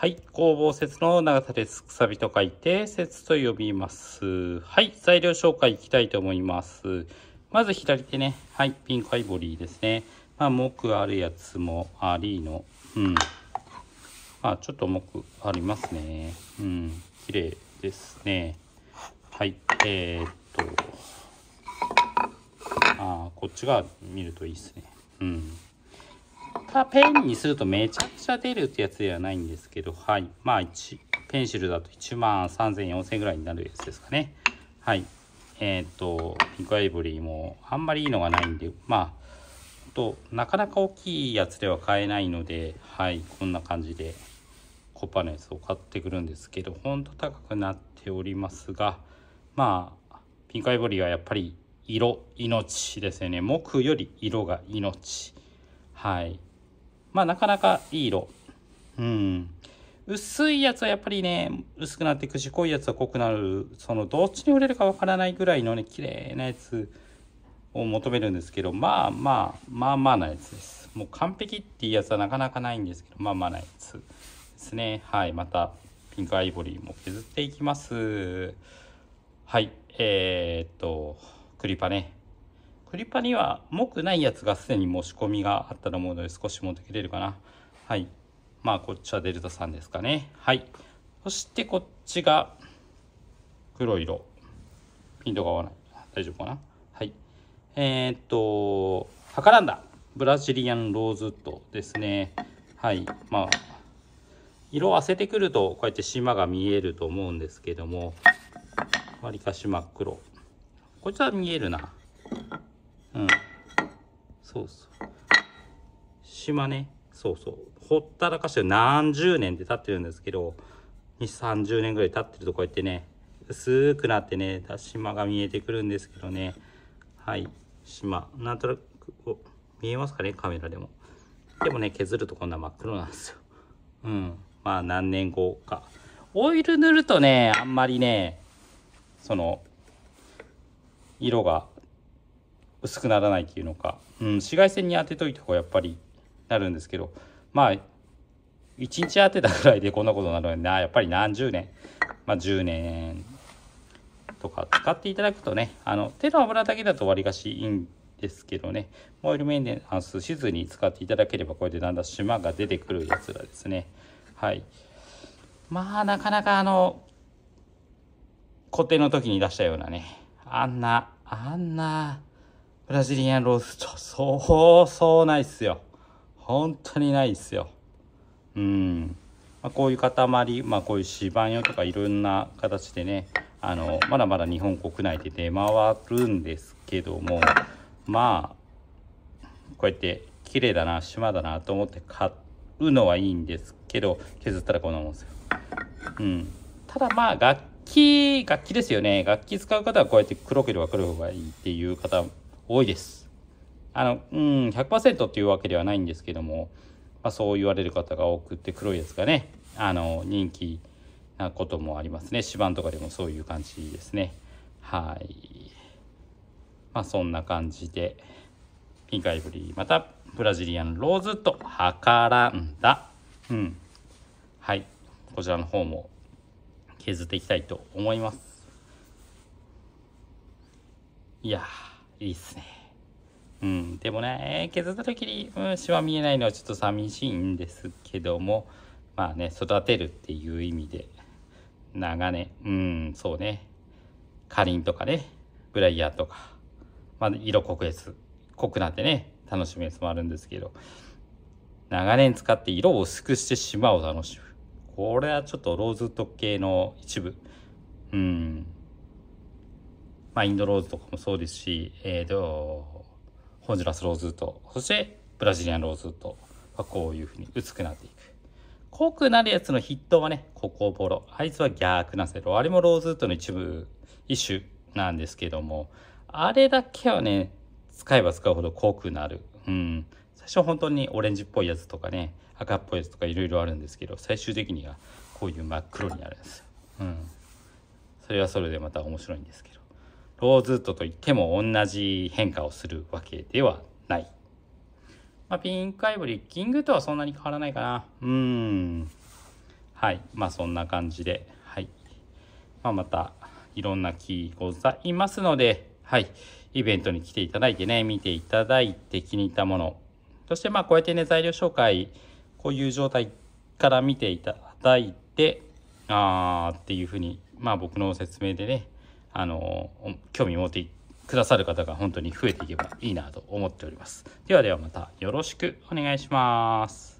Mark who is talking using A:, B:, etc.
A: はい。工房説の長さです。くさびと書いて、説と呼びます。はい。材料紹介いきたいと思います。まず左手ね。はい。ピンクアイボリーですね。まあ、木あるやつもありの。うん。まあ、ちょっと木ありますね。うん。綺麗ですね。はい。えー、っと。ああ、こっちが見るといいですね。うん。たペンにするとめちゃくちゃ出るってやつではないんですけど、はい。まあ、ペンシルだと1万3000、4000ぐらいになるやつですかね。はい。えっ、ー、と、ピンクアイボリーもあんまりいいのがないんで、まあ、と、なかなか大きいやつでは買えないので、はい。こんな感じで、コパのやつを買ってくるんですけど、ほんと高くなっておりますが、まあ、ピンクアイボリーはやっぱり色、命ですよね。木より色が命。はい。まあなかなかいい色。うん。薄いやつはやっぱりね、薄くなっていくし、濃いやつは濃くなる、そのどっちに売れるかわからないぐらいのね、綺麗なやつを求めるんですけど、まあまあ、まあまあなやつです。もう完璧っていうやつはなかなかないんですけど、まあまあなやつですね。はい、またピンクアイボリーも削っていきます。はい、えー、っと、クリパね。クリパには重くないやつがすでに申し込みがあったと思うので少し持ってきれるかな。はい。まあこっちはデルタ3ですかね。はい。そしてこっちが黒色。ピントが合わない。大丈夫かな。はい。えー、っと、はカランダ。ブラジリアンローズウッドですね。はい。まあ、色あせてくるとこうやって島が見えると思うんですけども、わりかし真っ黒。こっちは見えるな。そうそう島ねそうそうほったらかして何十年って経ってるんですけど2030年ぐらい経ってるとこうやってね薄くなってね島が見えてくるんですけどねはい島なんとなく見えますかねカメラでもでもね削るとこんな真っ黒なんですようんまあ何年後かオイル塗るとねあんまりねその色が薄くならないっていうのか、うん、紫外線に当てといた方がやっぱりなるんですけどまあ1日当てたぐらいでこんなことになるのでなやっぱり何十年、まあ、10年とか使っていただくとねあの手の油だけだと割りかしいいんですけどねオイルメンテナンスしずに使っていただければこれでだんだん島が出てくるやつらですねはいまあなかなかあの固定の時に出したようなねあんなあんなブラジリアンロースト。そうそうないっすよ。本当にないっすよ。うん。まあ、こういう塊、まあ、こういう芝用とかいろんな形でね、あの、まだまだ日本国内で出回るんですけども、まあ、こうやって綺麗だな、島だなと思って買うのはいいんですけど、削ったらこんなもんですよ。うん。ただまあ、楽器、楽器ですよね。楽器使う方はこうやって黒ければ黒い方がいいっていう方多いです。あの、うん、100%っていうわけではないんですけども、まあ、そう言われる方が多くて、黒いやつがね、あの、人気なこともありますね。指板とかでもそういう感じですね。はい。まあ、そんな感じで、ピンクアイブリー、また、ブラジリアンローズと、はからんだ。うん。はい。こちらの方も削っていきたいと思います。いやいいっすね。うん、でもね、削った時に、うん、シワ見えないのはちょっと寂しいんですけども、まあね、育てるっていう意味で、長年、うん、そうね、かりんとかね、ブライヤーとか、まあ、色濃くやつ濃くなってね、楽しむやつもあるんですけど、長年使って色を薄くしてしまう楽しむ。これはちょっとローズ特系の一部。うん、まあ、インドローズとかもそうですし、えーと、ホンジュラスローズウッド、そしてブラジリアンローズウッドはこういうふうに薄くなっていく。濃くなるやつの筆頭はね、ココボロ。あいつは逆なんですよあれもローズウッドの一部、一種なんですけども、あれだけはね、使えば使うほど濃くなる。うん。最初本当にオレンジっぽいやつとかね、赤っぽいやつとかいろいろあるんですけど、最終的にはこういう真っ黒になるんですよ。うん。それはそれでまた面白いんですけど。ローズウッドといっても同じ変化をするわけではない。まあ、ピンクアイボリー、キングとはそんなに変わらないかな。うん。はい。まあ、そんな感じで。はい。まあ、また、いろんな木ございますので、はい。イベントに来ていただいてね、見ていただいて気に入ったもの。そして、まあ、こうやってね、材料紹介、こういう状態から見ていただいて、あーっていうふうに、まあ、僕の説明でね、あの興味を持ってくださる方が本当に増えていけばいいなと思っております。ではではまたよろしくお願いします。